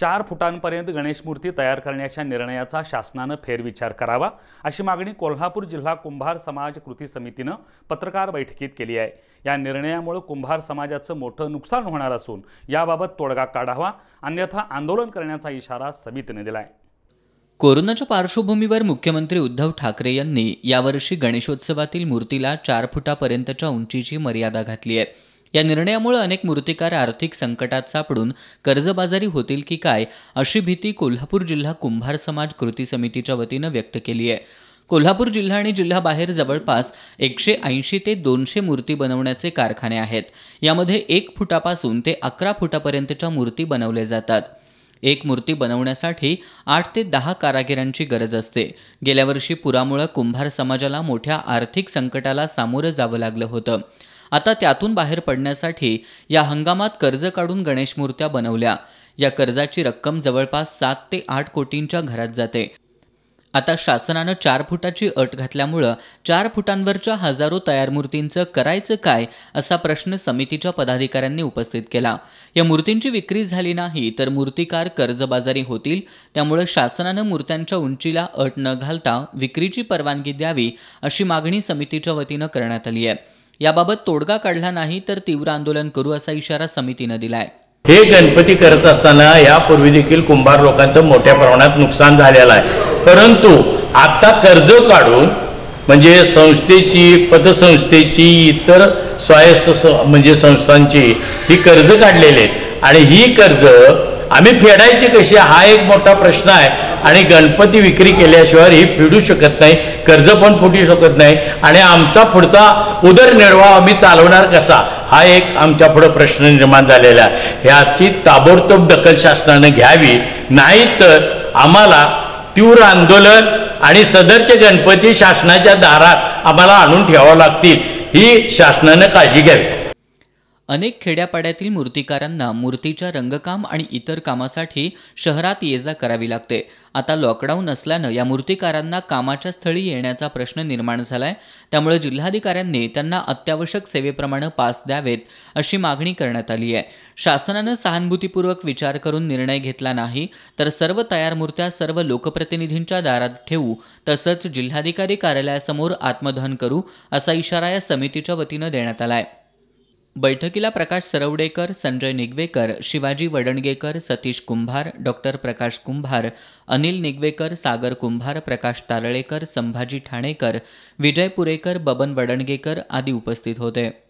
चार फुटांपर्यंत गणेश मूर्ती तयार करण्याच्या निर्णयाचा शासनानं फेरविचार करावा अशी मागणी कोल्हापूर जिल्हा कुंभार समाज कृती समितीनं पत्रकार बैठकीत केली आहे या निर्णयामुळे कुंभार समाजाचं मोठं नुकसान होणार असून याबाबत तोडगा काढावा अन्यथा आंदोलन करण्याचा इशारा समितीने दिला आहे कोरोनाच्या पार्श्वभूमीवर मुख्यमंत्री उद्धव ठाकरे यांनी यावर्षी गणेशोत्सवातील मूर्तीला चार फुटापर्यंतच्या उंचीची मर्यादा घातली आहे या निर्णयामुळे अनेक मूर्तिकार आर्थिक संकटात सापडून कर्जबाजारी होतील की काय अशी भीती कोल्हापूर जिल्हा कुंभार समाज कृती समितीच्या वतीनं व्यक्त केली आहे कोल्हापूर जिल्हा आणि जिल्हा जवळपास एकशे ऐंशी ते दोनशे मूर्ती बनवण्याचे कारखाने आहेत यामध्ये एक फुटापासून ते अकरा फुटापर्यंतच्या मूर्ती बनवल्या जातात एक मूर्ती बनवण्यासाठी आठ ते दहा कारागिरांची गरज असते गेल्या वर्षी पुरामुळे कुंभार समाजाला मोठ्या आर्थिक संकटाला सामोरं जावं लागलं होतं आता त्यातून बाहेर पडण्यासाठी या हंगामात कर्ज काढून गणेश मूर्त्या बनवल्या या कर्जाची रक्कम जवळपास सात ते आठ कोटींच्या घरात जाते आता शासनानं चार फुटाची अट घातल्यामुळं चार फुटांवरच्या हजारो तयार मूर्तींचं करायचं काय असा प्रश्न समितीच्या पदाधिकाऱ्यांनी उपस्थित केला या मूर्तींची विक्री झाली नाही तर मूर्तिकार कर्जबाजारी होतील त्यामुळे शासनानं मूर्त्यांच्या उंचीला अट न घालता विक्रीची परवानगी द्यावी अशी मागणी समितीच्या वतीनं करण्यात आली आहे याबाबत तोडगा काढला नाही तर तीव्र आंदोलन करू असा इशारा समितीनं दिलाय हे गणपती करत असताना यापूर्वी देखील कुंभार लोकांचं मोठ्या प्रमाणात नुकसान झालेलं आहे परंतु आता कर्ज काढून म्हणजे संस्थेची पतसंस्थेची इतर स्वायत्त म्हणजे संस्थांची ही कर्ज काढलेली आहेत आणि ही कर्ज आम्ही फेडायची कशी हा एक मोठा प्रश्न आहे आणि गणपती विक्री केल्याशिवाय ही फिडू शकत नाही कर्ज पण फुटू शकत नाही आणि आमचा पुढचा उदरनिर्वाह आम्ही चालवणार कसा हा एक आमच्या पुढं प्रश्न निर्माण झालेला आहे ह्याची ताबडतोब दखल शासनानं घ्यावी नाही तर आम्हाला तीव्र आंदोलन आणि सदरचे गणपती शासनाच्या दारात आम्हाला आणून ठेवावं लागतील ही शासनानं काळजी घ्यावी अनेक खेड्यापाड्यातील मूर्तिकारांना मूर्तीच्या रंगकाम आणि इतर कामासाठी शहरात ये जा करावी लागते आता लॉकडाऊन असल्यानं या मूर्तिकारांना कामाच्या स्थळी येण्याचा प्रश्न निर्माण झाला आहे त्यामुळे जिल्हाधिकाऱ्यांनी त्यांना अत्यावश्यक सेवेप्रमाणे पास द्यावेत अशी मागणी करण्यात आली आहे शासनानं सहानुभूतीपूर्वक विचार करून निर्णय घेतला नाही तर सर्व तयार मूर्त्या सर्व लोकप्रतिनिधींच्या दारात ठेवू तसंच जिल्हाधिकारी कार्यालयासमोर आत्मदहन करू असा इशारा या समितीच्या वतीनं देण्यात आला आहे बैठकीला प्रकाश सरवडेकर संजय निगवेकर शिवाजी वडणगेकर सतीश कुंभार डॉक्टर प्रकाश कुंभार अनिल निगवेकर सागर कुंभार प्रकाश तारळेकर संभाजी ठाणेकर विजय पुरेकर बबन वडणगेकर आदी उपस्थित होते